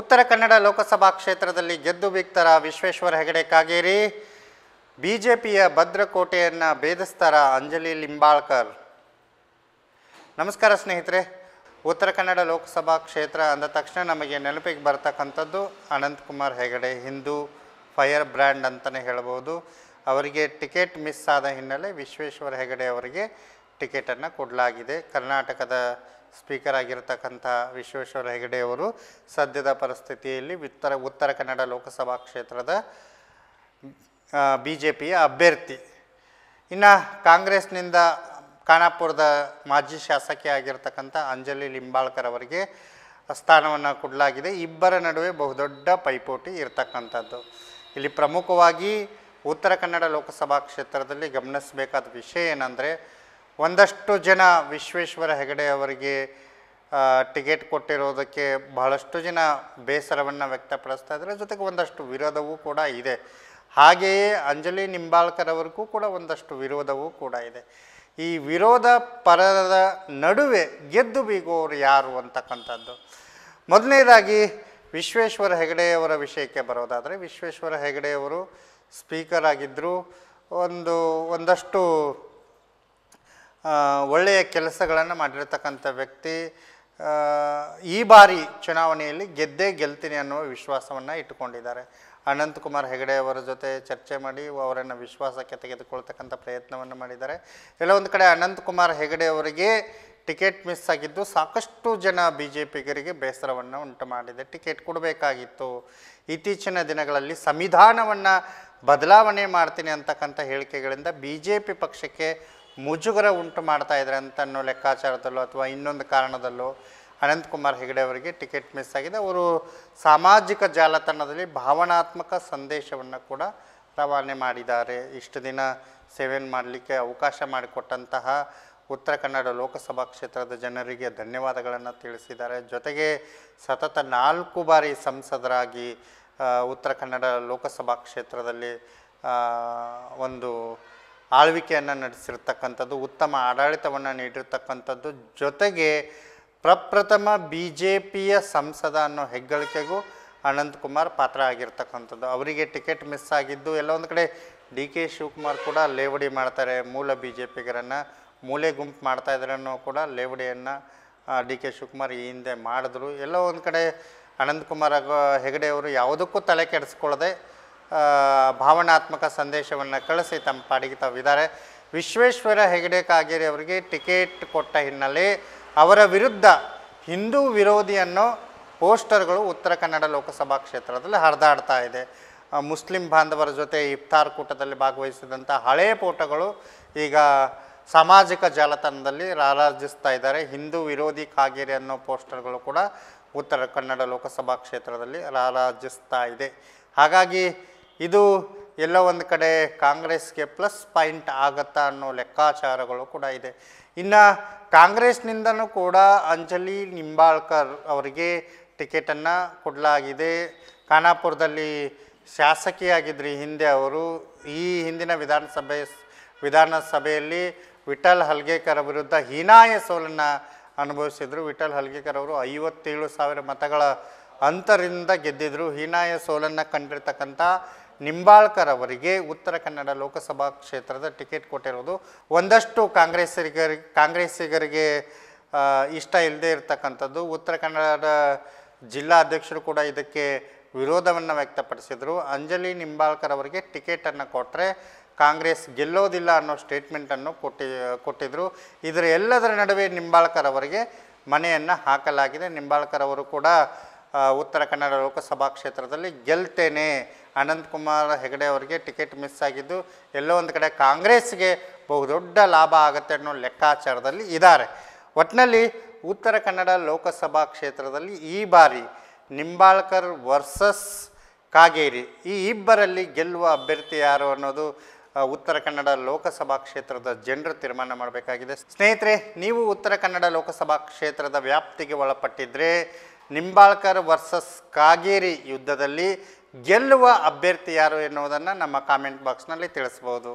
ಉತ್ತರ ಕನ್ನಡ ಲೋಕಸಭಾ ಕ್ಷೇತ್ರದಲ್ಲಿ ಗೆದ್ದು ಬಿಕ್ತರ ವಿಶ್ವೇಶ್ವರ ಹೆಗಡೆ ಕಾಗೇರಿ ಬಿ ಜೆ ಪಿಯ ಭದ್ರಕೋಟೆಯನ್ನು ಭೇದಿಸ್ತಾರ ಅಂಜಲಿ ಲಿಂಬಾಳ್ಕರ್ ನಮಸ್ಕಾರ ಸ್ನೇಹಿತರೆ ಉತ್ತರ ಕನ್ನಡ ಲೋಕಸಭಾ ಕ್ಷೇತ್ರ ಅಂದ ತಕ್ಷಣ ನಮಗೆ ನೆನಪಿಗೆ ಬರ್ತಕ್ಕಂಥದ್ದು ಅನಂತಕುಮಾರ್ ಹೆಗಡೆ ಹಿಂದೂ ಫೈರ್ ಬ್ರ್ಯಾಂಡ್ ಅಂತಲೇ ಹೇಳ್ಬೋದು ಅವರಿಗೆ ಟಿಕೆಟ್ ಮಿಸ್ ಆದ ಹಿನ್ನೆಲೆ ವಿಶ್ವೇಶ್ವರ ಹೆಗಡೆ ಅವರಿಗೆ ಟಿಕೆಟನ್ನು ಕೊಡಲಾಗಿದೆ ಕರ್ನಾಟಕದ ಸ್ಪೀಕರ್ ಆಗಿರತಕ್ಕಂಥ ವಿಶ್ವೇಶ್ವರ ಹೆಗಡೆಯವರು ಸದ್ಯದ ಪರಿಸ್ಥಿತಿಯಲ್ಲಿ ಉತ್ತರ ಉತ್ತರ ಕನ್ನಡ ಲೋಕಸಭಾ ಕ್ಷೇತ್ರದ ಬಿ ಜೆ ಪಿಯ ಅಭ್ಯರ್ಥಿ ಇನ್ನು ಕಾಂಗ್ರೆಸ್ನಿಂದ ಖಾನಾಪುರದ ಮಾಜಿ ಶಾಸಕಿ ಆಗಿರ್ತಕ್ಕಂಥ ಅಂಜಲಿ ಲಿಂಬಾಳ್ಕರ್ ಅವರಿಗೆ ಸ್ಥಾನವನ್ನು ಕೊಡಲಾಗಿದೆ ಇಬ್ಬರ ನಡುವೆ ಬಹುದೊಡ್ಡ ಪೈಪೋಟಿ ಇರತಕ್ಕಂಥದ್ದು ಇಲ್ಲಿ ಪ್ರಮುಖವಾಗಿ ಉತ್ತರ ಕನ್ನಡ ಲೋಕಸಭಾ ಕ್ಷೇತ್ರದಲ್ಲಿ ಗಮನಿಸಬೇಕಾದ ವಿಷಯ ಏನಂದರೆ ಒಂದಷ್ಟು ಜನ ವಿಶ್ವೇಶ್ವರ ಹೆಗಡೆ ಅವರಿಗೆ ಟಿಕೆಟ್ ಕೊಟ್ಟಿರೋದಕ್ಕೆ ಬಹಳಷ್ಟು ಜನ ಬೇಸರವನ್ನು ವ್ಯಕ್ತಪಡಿಸ್ತಾ ಇದ್ದಾರೆ ಜೊತೆಗೆ ಒಂದಷ್ಟು ವಿರೋಧವೂ ಕೂಡ ಇದೆ ಹಾಗೆಯೇ ಅಂಜಲಿ ನಿಂಬಾಳ್ಕರ್ ಅವ್ರಿಗೂ ಕೂಡ ಒಂದಷ್ಟು ವಿರೋಧವೂ ಕೂಡ ಇದೆ ಈ ವಿರೋಧ ಪರದ ನಡುವೆ ಗೆದ್ದು ಬೀಗೋರು ಯಾರು ಅಂತಕ್ಕಂಥದ್ದು ಮೊದಲನೇದಾಗಿ ವಿಶ್ವೇಶ್ವರ ಹೆಗಡೆಯವರ ವಿಷಯಕ್ಕೆ ಬರೋದಾದರೆ ವಿಶ್ವೇಶ್ವರ ಹೆಗಡೆಯವರು ಸ್ಪೀಕರ್ ಆಗಿದ್ದರು ಒಂದು ಒಂದಷ್ಟು ಒಳ್ಳೆಯ ಕೆಲಸಗಳನ್ನು ಮಾಡಿರ್ತಕ್ಕಂಥ ವ್ಯಕ್ತಿ ಈ ಬಾರಿ ಚುನಾವಣೆಯಲ್ಲಿ ಗೆದ್ದೇ ಗೆಲ್ತೀನಿ ಅನ್ನುವ ವಿಶ್ವಾಸವನ್ನು ಇಟ್ಟುಕೊಂಡಿದ್ದಾರೆ ಅನಂತಕುಮಾರ್ ಹೆಗಡೆ ಅವರ ಜೊತೆ ಚರ್ಚೆ ಮಾಡಿ ಅವರನ್ನು ವಿಶ್ವಾಸಕ್ಕೆ ತೆಗೆದುಕೊಳ್ತಕ್ಕಂಥ ಪ್ರಯತ್ನವನ್ನು ಮಾಡಿದ್ದಾರೆ ಕೆಲವೊಂದು ಕಡೆ ಅನಂತಕುಮಾರ್ ಹೆಗಡೆ ಅವರಿಗೆ ಟಿಕೆಟ್ ಮಿಸ್ ಆಗಿದ್ದು ಸಾಕಷ್ಟು ಜನ ಬಿ ಜೆ ಪಿಗರಿಗೆ ಬೇಸರವನ್ನು ಉಂಟು ಮಾಡಿದೆ ಟಿಕೆಟ್ ಕೊಡಬೇಕಾಗಿತ್ತು ಇತ್ತೀಚಿನ ದಿನಗಳಲ್ಲಿ ಸಂವಿಧಾನವನ್ನು ಬದಲಾವಣೆ ಮಾಡ್ತೀನಿ ಅಂತಕ್ಕಂಥ ಹೇಳಿಕೆಗಳಿಂದ ಬಿ ಜೆ ಪಿ ಪಕ್ಷಕ್ಕೆ ಮುಜುಗರ ಉಂಟು ಮಾಡ್ತಾ ಇದ್ದಾರೆ ಅಂತ ಅನ್ನೋ ಲೆಕ್ಕಾಚಾರದಲ್ಲೋ ಅಥವಾ ಇನ್ನೊಂದು ಕಾರಣದಲ್ಲೋ ಅನಂತಕುಮಾರ್ ಹೆಗಡೆ ಅವರಿಗೆ ಟಿಕೆಟ್ ಮಿಸ್ ಆಗಿದೆ ಅವರು ಸಾಮಾಜಿಕ ಜಾಲತಾಣದಲ್ಲಿ ಭಾವನಾತ್ಮಕ ಸಂದೇಶವನ್ನು ಕೂಡ ರವಾನೆ ಮಾಡಿದ್ದಾರೆ ಇಷ್ಟು ದಿನ ಸೇವೆಯನ್ನು ಮಾಡಲಿಕ್ಕೆ ಅವಕಾಶ ಮಾಡಿಕೊಟ್ಟಂತಹ ಉತ್ತರ ಕನ್ನಡ ಲೋಕಸಭಾ ಕ್ಷೇತ್ರದ ಜನರಿಗೆ ಧನ್ಯವಾದಗಳನ್ನು ತಿಳಿಸಿದ್ದಾರೆ ಜೊತೆಗೆ ಸತತ ನಾಲ್ಕು ಬಾರಿ ಸಂಸದರಾಗಿ ಉತ್ತರ ಕನ್ನಡ ಲೋಕಸಭಾ ಕ್ಷೇತ್ರದಲ್ಲಿ ಒಂದು ಆಳ್ವಿಕೆಯನ್ನು ನಡೆಸಿರ್ತಕ್ಕಂಥದ್ದು ಉತ್ತಮ ಆಡಳಿತವನ್ನು ನೀಡಿರ್ತಕ್ಕಂಥದ್ದು ಜೊತೆಗೆ ಪ್ರಪ್ರಥಮ ಬಿ ಜೆ ಪಿಯ ಸಂಸದ ಅನ್ನೋ ಹೆಗ್ಗಳಿಕೆಗೂ ಅನಂತಕುಮಾರ್ ಪಾತ್ರ ಆಗಿರ್ತಕ್ಕಂಥದ್ದು ಅವರಿಗೆ ಟಿಕೆಟ್ ಮಿಸ್ ಆಗಿದ್ದು ಎಲ್ಲ ಒಂದು ಕಡೆ ಡಿ ಕೆ ಶಿವಕುಮಾರ್ ಕೂಡ ಲೇವಡಿ ಮಾಡ್ತಾರೆ ಮೂಲ ಬಿ ಜೆ ಪಿಗರನ್ನು ಮೂಲೆ ಗುಂಪು ಮಾಡ್ತಾ ಅನ್ನೋ ಕೂಡ ಲೇವಡಿಯನ್ನು ಡಿ ಕೆ ಶಿವಕುಮಾರ್ ಈ ಹಿಂದೆ ಮಾಡಿದ್ರು ಎಲ್ಲೋ ಒಂದು ಕಡೆ ಅನಂತಕುಮಾರ್ ಹೆಗಡೆಯವರು ಯಾವುದಕ್ಕೂ ತಲೆ ಕೆಡಿಸ್ಕೊಳ್ಳದೆ ಭಾವನಾತ್ಮಕ ಸಂದೇಶವನ್ನು ಕಳಿಸಿ ತಮ್ಮ ಪಾಡಿಗೆ ತಾವಿದ್ದಾರೆ ವಿಶ್ವೇಶ್ವರ ಹೆಗಡೆ ಕಾಗೇರಿ ಅವರಿಗೆ ಟಿಕೆಟ್ ಕೊಟ್ಟ ಹಿನ್ನೆಲೆ ಅವರ ವಿರುದ್ಧ ಹಿಂದೂ ವಿರೋಧಿ ಅನ್ನೋ ಪೋಸ್ಟರ್ಗಳು ಉತ್ತರ ಕನ್ನಡ ಲೋಕಸಭಾ ಕ್ಷೇತ್ರದಲ್ಲಿ ಹರಿದಾಡ್ತಾ ಇದೆ ಮುಸ್ಲಿಂ ಬಾಂಧವರ ಜೊತೆ ಇಫ್ತಾರ್ ಕೂಟದಲ್ಲಿ ಭಾಗವಹಿಸಿದಂಥ ಹಳೆಯ ಫೋಟೋಗಳು ಈಗ ಸಾಮಾಜಿಕ ಜಾಲತಾಣದಲ್ಲಿ ರಾರಾಜಿಸ್ತಾ ಇದ್ದಾರೆ ಹಿಂದೂ ವಿರೋಧಿ ಕಾಗೇರಿ ಅನ್ನೋ ಪೋಸ್ಟರ್ಗಳು ಕೂಡ ಉತ್ತರ ಕನ್ನಡ ಲೋಕಸಭಾ ಕ್ಷೇತ್ರದಲ್ಲಿ ರಾರಾಜಿಸ್ತಾ ಇದೆ ಹಾಗಾಗಿ ಇದು ಎಲ್ಲ ಒಂದು ಕಡೆ ಕಾಂಗ್ರೆಸ್ಗೆ ಪ್ಲಸ್ ಪಾಯಿಂಟ್ ಆಗತ್ತಾ ಅನ್ನೋ ಲೆಕ್ಕಾಚಾರಗಳು ಕೂಡ ಇದೆ ಇನ್ನು ಕಾಂಗ್ರೆಸ್ನಿಂದನೂ ಕೂಡ ಅಂಜಲಿ ನಿಂಬಾಳ್ಕರ್ ಅವರಿಗೆ ಟಿಕೆಟನ್ನು ಕೊಡಲಾಗಿದೆ ಖಾನಾಪುರದಲ್ಲಿ ಶಾಸಕಿಯಾಗಿದ್ದರು ಹಿಂದೆ ಅವರು ಈ ಹಿಂದಿನ ವಿಧಾನಸಭೆ ವಿಧಾನಸಭೆಯಲ್ಲಿ ವಿಠಲ್ ಹಲ್ಗೇಕರ್ ವಿರುದ್ಧ ಹೀನಾಯ ಸೋಲನ್ನು ಅನುಭವಿಸಿದರು ವಿಠಲ್ ಹಲ್ಗೇಕರ್ ಅವರು ಐವತ್ತೇಳು ಸಾವಿರ ಮತಗಳ ಅಂತರಿಂದ ಗೆದ್ದಿದ್ರು ಹೀನಾಯ ಸೋಲನ್ನು ಕಂಡಿರ್ತಕ್ಕಂಥ ನಿಂಬಾಳ್ಕರ್ ಅವರಿಗೆ ಉತ್ತರ ಕನ್ನಡ ಲೋಕಸಭಾ ಕ್ಷೇತ್ರದ ಟಿಕೆಟ್ ಕೊಟ್ಟಿರೋದು ಒಂದಷ್ಟು ಕಾಂಗ್ರೆಸ್ಸಿಗರಿಗೆ ಕಾಂಗ್ರೆಸ್ಸಿಗರಿಗೆ ಇಷ್ಟ ಇಲ್ಲದೆ ಇರತಕ್ಕಂಥದ್ದು ಉತ್ತರ ಕನ್ನಡದ ಜಿಲ್ಲಾಧ್ಯಕ್ಷರು ಕೂಡ ಇದಕ್ಕೆ ವಿರೋಧವನ್ನು ವ್ಯಕ್ತಪಡಿಸಿದರು ಅಂಜಲಿ ನಿಂಬಾಳ್ಕರ್ ಅವರಿಗೆ ಟಿಕೆಟನ್ನು ಕೊಟ್ಟರೆ ಕಾಂಗ್ರೆಸ್ ಗೆಲ್ಲೋದಿಲ್ಲ ಅನ್ನೋ ಸ್ಟೇಟ್ಮೆಂಟನ್ನು ಕೊಟ್ಟಿ ಕೊಟ್ಟಿದ್ದರು ಇದರ ಎಲ್ಲದರ ನಡುವೆ ನಿಂಬಾಳ್ಕರ್ ಅವರಿಗೆ ಮನೆಯನ್ನು ಹಾಕಲಾಗಿದೆ ನಿಂಬಾಳ್ಕರ್ ಅವರು ಕೂಡ ಉತ್ತರ ಕನ್ನಡ ಲೋಕಸಭಾ ಕ್ಷೇತ್ರದಲ್ಲಿ ಗೆಲ್ತೇನೆ ಕುಮಾರ್ ಹೆಗಡೆ ಅವರಿಗೆ ಟಿಕೆಟ್ ಮಿಸ್ ಆಗಿದ್ದು ಎಲ್ಲೋ ಒಂದು ಕಡೆ ಕಾಂಗ್ರೆಸ್ಗೆ ಬಹುದೊಡ್ಡ ಲಾಭ ಆಗುತ್ತೆ ಅನ್ನೋ ಲೆಕ್ಕಾಚಾರದಲ್ಲಿ ಇದ್ದಾರೆ ಒಟ್ಟಿನಲ್ಲಿ ಉತ್ತರ ಕನ್ನಡ ಲೋಕಸಭಾ ಕ್ಷೇತ್ರದಲ್ಲಿ ಈ ಬಾರಿ ನಿಂಬಾಳ್ಕರ್ ವರ್ಸಸ್ ಕಾಗೇರಿ ಈ ಇಬ್ಬರಲ್ಲಿ ಗೆಲ್ಲುವ ಅಭ್ಯರ್ಥಿ ಯಾರು ಅನ್ನೋದು ಉತ್ತರ ಕನ್ನಡ ಲೋಕಸಭಾ ಕ್ಷೇತ್ರದ ಜನರು ತೀರ್ಮಾನ ಮಾಡಬೇಕಾಗಿದೆ ಸ್ನೇಹಿತರೆ ನೀವು ಉತ್ತರ ಕನ್ನಡ ಲೋಕಸಭಾ ಕ್ಷೇತ್ರದ ವ್ಯಾಪ್ತಿಗೆ ಒಳಪಟ್ಟಿದ್ದರೆ ನಿಂಬಾಳ್ಕರ್ ವರ್ಸಸ್ ಕಾಗೇರಿ ಯುದ್ಧದಲ್ಲಿ ಗೆಲ್ಲುವ ಅಭ್ಯರ್ಥಿ ಯಾರು ಎನ್ನುವುದನ್ನು ನಮ್ಮ ಕಾಮೆಂಟ್ ಬಾಕ್ಸ್ನಲ್ಲಿ ತಿಳಿಸ್ಬೋದು